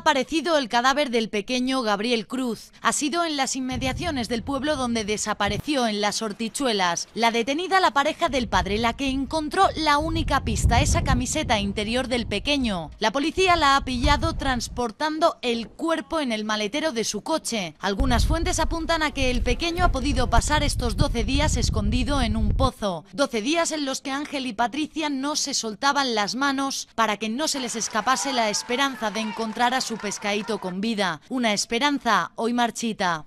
aparecido el cadáver del pequeño Gabriel Cruz. Ha sido en las inmediaciones del pueblo donde desapareció en las hortichuelas. La detenida, la pareja del padre, la que encontró la única pista, esa camiseta interior del pequeño. La policía la ha pillado transportando el cuerpo en el maletero de su coche. Algunas fuentes apuntan a que el pequeño ha podido pasar estos 12 días escondido en un pozo. 12 días en los que Ángel y Patricia no se soltaban las manos para que no se les escapase la esperanza de encontrar a su su pescadito con vida, una esperanza hoy marchita.